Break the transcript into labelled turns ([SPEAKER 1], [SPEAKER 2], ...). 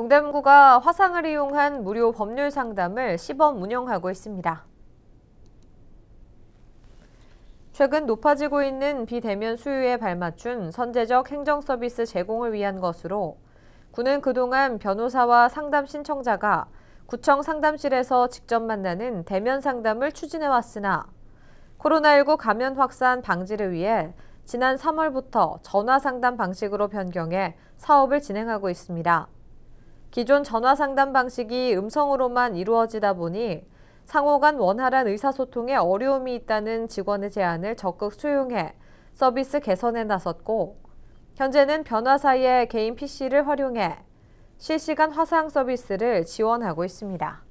[SPEAKER 1] 동대문구가 화상을 이용한 무료 법률 상담을 시범 운영하고 있습니다. 최근 높아지고 있는 비대면 수요에 발맞춘 선제적 행정 서비스 제공을 위한 것으로 구는 그동안 변호사와 상담 신청자가 구청 상담실에서 직접 만나는 대면 상담을 추진해왔으나 코로나19 감염 확산 방지를 위해 지난 3월부터 전화 상담 방식으로 변경해 사업을 진행하고 있습니다. 기존 전화 상담 방식이 음성으로만 이루어지다 보니 상호 간 원활한 의사소통에 어려움이 있다는 직원의 제안을 적극 수용해 서비스 개선에 나섰고 현재는 변화 사이에 개인 PC를 활용해 실시간 화상 서비스를 지원하고 있습니다.